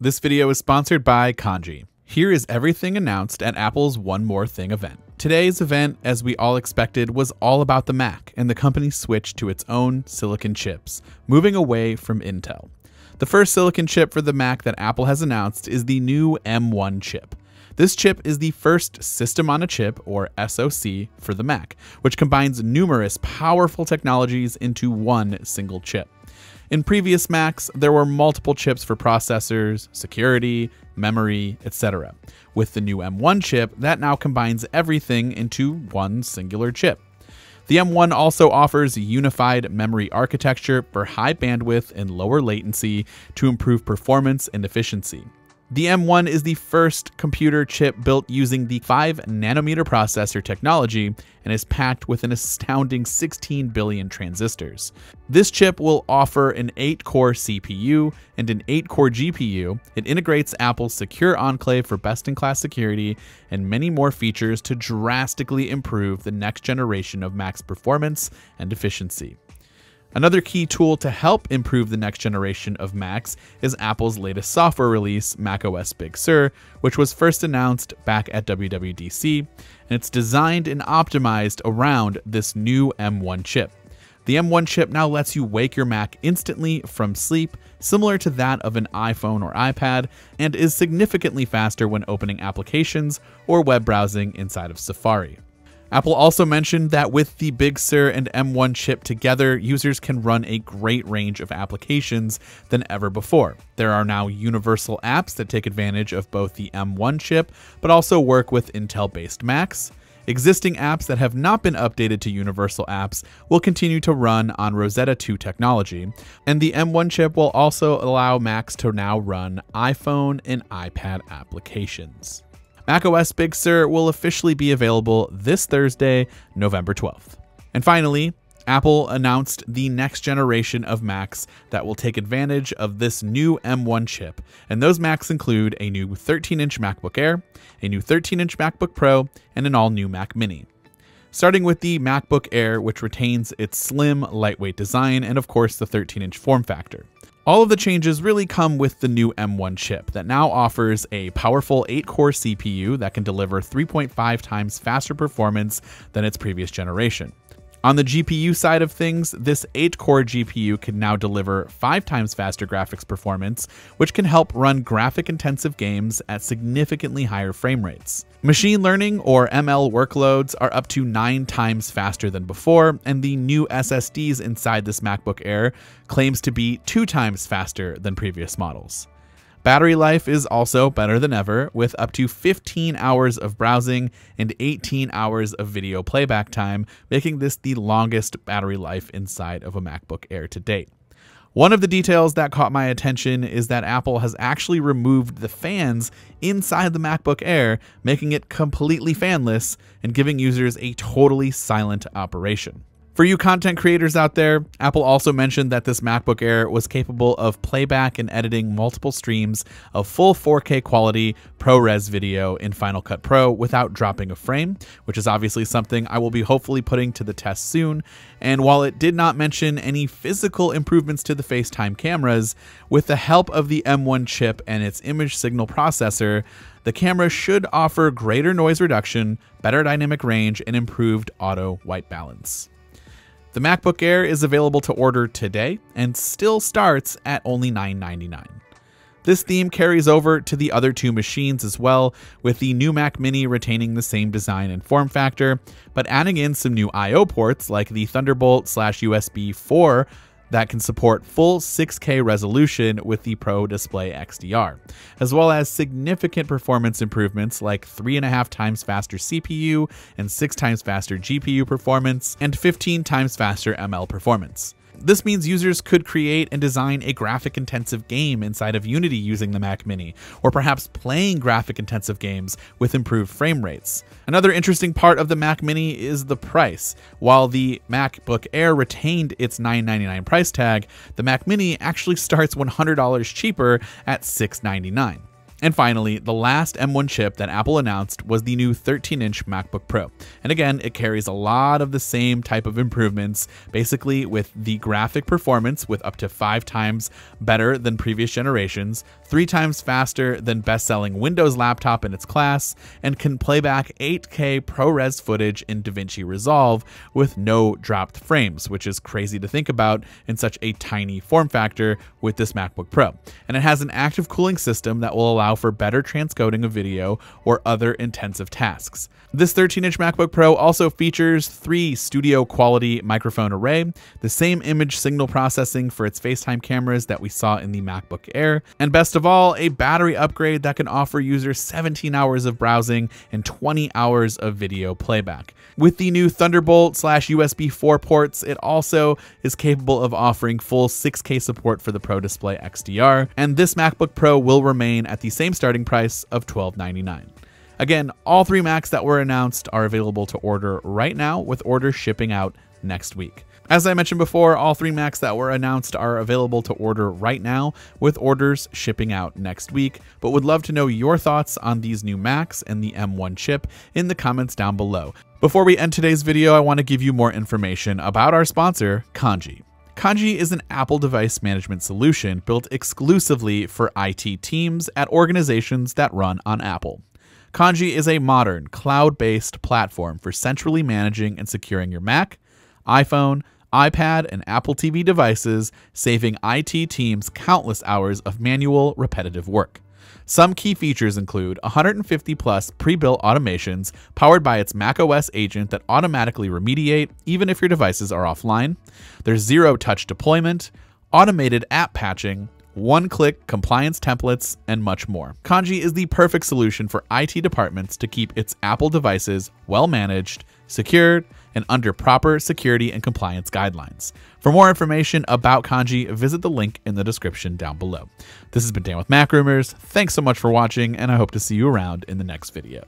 This video is sponsored by Kanji. Here is everything announced at Apple's One More Thing event. Today's event, as we all expected, was all about the Mac and the company's switch to its own silicon chips, moving away from Intel. The first silicon chip for the Mac that Apple has announced is the new M1 chip. This chip is the first system on a chip, or SoC, for the Mac, which combines numerous powerful technologies into one single chip. In previous Macs, there were multiple chips for processors, security, memory, etc. With the new M1 chip, that now combines everything into one singular chip. The M1 also offers unified memory architecture for high bandwidth and lower latency to improve performance and efficiency. The M1 is the first computer chip built using the 5 nanometer processor technology and is packed with an astounding 16 billion transistors. This chip will offer an 8 core CPU and an 8 core GPU. It integrates Apple's Secure Enclave for best in class security and many more features to drastically improve the next generation of Mac's performance and efficiency. Another key tool to help improve the next generation of Macs is Apple's latest software release, macOS Big Sur, which was first announced back at WWDC, and it's designed and optimized around this new M1 chip. The M1 chip now lets you wake your Mac instantly from sleep, similar to that of an iPhone or iPad, and is significantly faster when opening applications or web browsing inside of Safari. Apple also mentioned that with the Big Sur and M1 chip together, users can run a great range of applications than ever before. There are now universal apps that take advantage of both the M1 chip, but also work with Intel based Macs. Existing apps that have not been updated to universal apps will continue to run on Rosetta 2 technology, and the M1 chip will also allow Macs to now run iPhone and iPad applications macOS Big Sur will officially be available this Thursday, November 12th. And finally, Apple announced the next generation of Macs that will take advantage of this new M1 chip. And those Macs include a new 13 inch MacBook Air, a new 13 inch MacBook Pro, and an all new Mac Mini. Starting with the MacBook Air, which retains its slim, lightweight design and, of course, the 13 inch form factor. All of the changes really come with the new M1 chip that now offers a powerful 8-core CPU that can deliver 3.5 times faster performance than its previous generation. On the GPU side of things, this 8 core GPU can now deliver 5 times faster graphics performance, which can help run graphic intensive games at significantly higher frame rates. Machine learning or ML workloads are up to 9 times faster than before, and the new SSDs inside this MacBook Air claims to be 2 times faster than previous models. Battery life is also better than ever, with up to 15 hours of browsing and 18 hours of video playback time, making this the longest battery life inside of a MacBook Air to date. One of the details that caught my attention is that Apple has actually removed the fans inside the MacBook Air, making it completely fanless and giving users a totally silent operation. For you content creators out there, Apple also mentioned that this MacBook Air was capable of playback and editing multiple streams of full 4K quality ProRes video in Final Cut Pro without dropping a frame, which is obviously something I will be hopefully putting to the test soon. And while it did not mention any physical improvements to the FaceTime cameras, with the help of the M1 chip and its image signal processor, the camera should offer greater noise reduction, better dynamic range, and improved auto white balance. The MacBook Air is available to order today and still starts at only 999 dollars This theme carries over to the other two machines as well, with the new Mac Mini retaining the same design and form factor, but adding in some new I.O. ports like the Thunderbolt slash USB 4 that can support full 6K resolution with the Pro Display XDR, as well as significant performance improvements like 3.5 times faster CPU and 6 times faster GPU performance and 15 times faster ML performance. This means users could create and design a graphic-intensive game inside of Unity using the Mac Mini, or perhaps playing graphic-intensive games with improved frame rates. Another interesting part of the Mac Mini is the price. While the MacBook Air retained its $999 price tag, the Mac Mini actually starts $100 cheaper at $699. And finally, the last M1 chip that Apple announced was the new 13 inch MacBook Pro. And again, it carries a lot of the same type of improvements, basically with the graphic performance with up to five times better than previous generations, three times faster than best selling Windows laptop in its class, and can play back 8K ProRes footage in DaVinci Resolve with no dropped frames, which is crazy to think about in such a tiny form factor with this MacBook Pro. And it has an active cooling system that will allow for better transcoding of video or other intensive tasks. This 13 inch MacBook Pro also features three studio quality microphone array, the same image signal processing for its FaceTime cameras that we saw in the MacBook Air, and best of all, a battery upgrade that can offer users 17 hours of browsing and 20 hours of video playback. With the new Thunderbolt slash USB 4 ports, it also is capable of offering full 6K support for the Pro Display XDR, and this MacBook Pro will remain at the same starting price of $1299. Again, all three Macs that were announced are available to order right now, with orders shipping out next week. As I mentioned before, all three Macs that were announced are available to order right now, with orders shipping out next week, but would love to know your thoughts on these new Macs and the M1 chip in the comments down below. Before we end today's video, I want to give you more information about our sponsor, Kanji. Kanji is an Apple device management solution built exclusively for IT teams at organizations that run on Apple. Kanji is a modern, cloud based platform for centrally managing and securing your Mac, iPhone, iPad, and Apple TV devices, saving IT teams countless hours of manual, repetitive work. Some key features include 150 plus pre built automations powered by its macOS agent that automatically remediate even if your devices are offline. There's zero touch deployment, automated app patching, one click compliance templates, and much more. Kanji is the perfect solution for IT departments to keep its Apple devices well managed secured, and under proper security and compliance guidelines. For more information about Kanji, visit the link in the description down below. This has been Dan with Mac Rumors. Thanks so much for watching, and I hope to see you around in the next video.